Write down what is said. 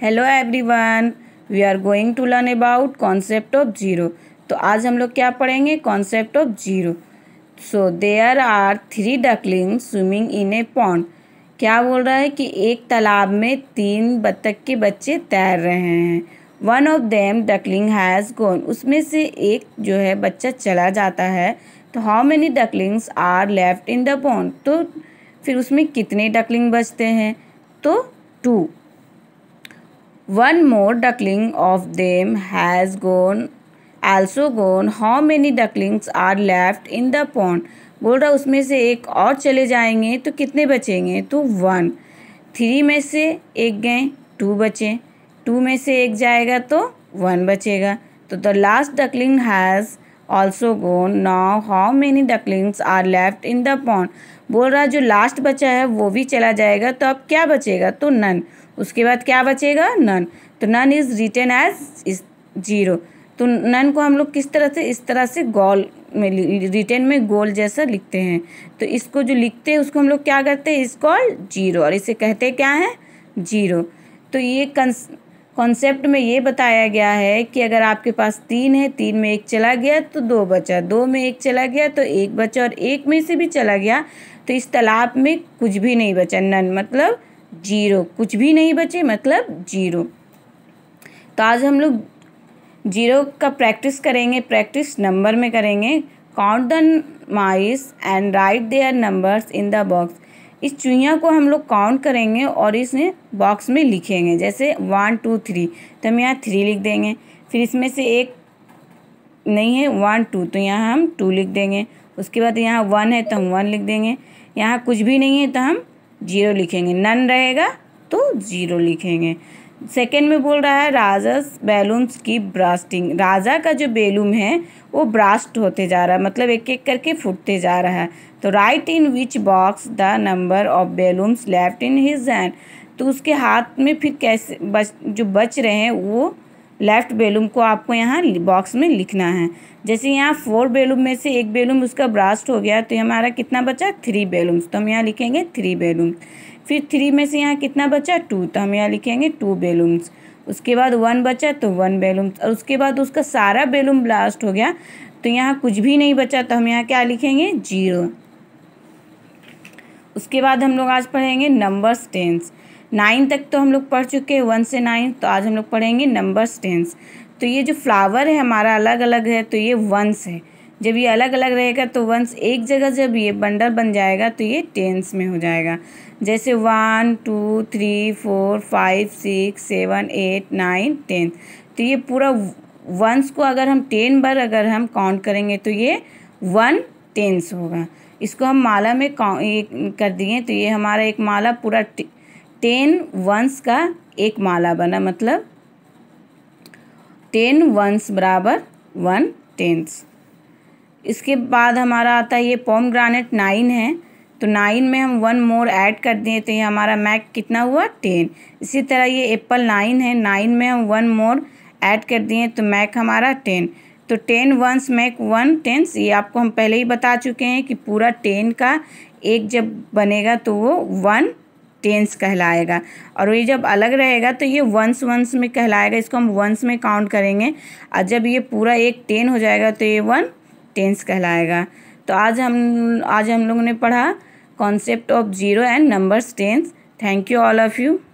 Hello everyone we are going to learn about concept of zero तो आज हम लोग क्या पढ़ेंगे concept of zero so there are three duckling swimming in a pond क्या बोल रहा है कि एक तालाब में तीन बत्तख के बच्चे तैर रहे हैं one of them duckling has gone उसमें से एक जो है बच्चा चला जाता है तो how many ducklings are left in the pond तो फिर उसमें कितने डकलिंग बचते हैं तो two one more duckling of them has gone also gone how many ducklings are left in the pond? बोल रहा उसमें से एक और चले जाएंगे तो कितने बचेंगे तो वन थ्री में से एक गए टू बचे टू में से एक जाएगा तो वन बचेगा तो the last duckling has also gone now how many ducklings are left in the pond बोल रहा जो लास्ट बचा है वो भी चला जाएगा तो अब क्या बचेगा तो नन उसके बाद क्या बचेगा नन तो none is written as zero तो नन को हम लोग किस तरह से इस तरह से गोल में रिटर्न में गोल जैसा लिखते हैं तो इसको जो लिखते हैं उसको हम लोग क्या करते हैं इस कॉल जीरो और इसे कहते क्या है जीरो तो ये कॉन्सेप्ट में ये बताया गया है कि अगर आपके पास तीन है तीन में एक चला गया तो दो बचा दो में एक चला गया तो एक बचा और एक में से भी चला गया तो इस तालाब में कुछ भी नहीं बचा नन मतलब जीरो कुछ भी नहीं बचे मतलब जीरो तो आज हम लोग जीरो का प्रैक्टिस करेंगे प्रैक्टिस नंबर में करेंगे count the mice and write their numbers in the box इस चूहिया को हम लोग काउंट करेंगे और इसे बॉक्स में लिखेंगे जैसे वन टू थ्री तो हम यहाँ थ्री लिख देंगे फिर इसमें से एक नहीं है वन टू तो यहाँ हम टू लिख देंगे उसके बाद यहाँ वन है तो हम वन लिख देंगे यहाँ कुछ भी नहीं है तो हम जीरो लिखेंगे नन रहेगा तो जीरो लिखेंगे सेकेंड में बोल रहा है राजस बैलून्स की ब्रास्टिंग राजा का जो बैलून है वो ब्रास्ट होते जा रहा है मतलब एक एक करके फूटते जा रहा है तो write in which box the number of balloons left in his hand तो उसके हाथ में फिर कैसे बच जो बच रहे हैं वो लेफ़्ट बेलूम को आपको यहाँ बॉक्स में लिखना है जैसे यहाँ फोर बेलूम में से एक बेलूम उसका ब्रास्ट हो गया तो हमारा कितना बचा थ्री बेलूम तो हम यहाँ लिखेंगे थ्री बेलूम फिर थ्री में से यहाँ कितना बचा टू तो हम यहाँ लिखेंगे टू बेलूम्स उसके बाद वन बचा तो वन बेलूम और उसके बाद उसका सारा बेलूम ब्लास्ट हो गया तो यहाँ कुछ भी नहीं बचा तो हम यहाँ क्या लिखेंगे जीरो उसके बाद हम लोग आज पढ़ेंगे नंबर्स टेंस नाइन तक तो हम लोग पढ़ चुके हैं वन से नाइन तो आज हम लोग पढ़ेंगे नंबर्स टेंस तो ये जो फ्लावर है हमारा अलग अलग है तो ये वंस है जब ये अलग अलग रहेगा तो वंस एक जगह जब ये बंडल बन जाएगा तो ये टेंस में हो जाएगा जैसे one two three four five six seven eight nine ten तो ये पूरा वंस को अगर हम टेन बार अगर हम काउंट करेंगे तो ये वन टेंस होगा इसको हम माला में ये कर दिए तो ये हमारा एक माला पूरा टेन वंस का एक माला बना मतलब टेन वंस बराबर वन टेंस इसके बाद हमारा आता है ये पॉम ग्रानेट नाइन है तो नाइन में हम वन मोर ऐड कर दिए तो ये हमारा मैक कितना हुआ टेन इसी तरह ये एप्पल नाइन है नाइन में हम वन मोर ऐड कर दिए तो मैक हमारा टेन तो ten ones make one tens ये आपको हम पहले ही बता चुके हैं कि पूरा टेन का एक जब बनेगा तो वो वन टेंस कहलाएगा और ये जब अलग रहेगा तो ये वंस वंस में कहलाएगा इसको हम वंस में काउंट करेंगे और जब ये पूरा एक टेन हो जाएगा तो ये वन टेंस कहलाएगा तो आज हम आज हम लोगों ने पढ़ा concept of zero and numbers tens thank you all of you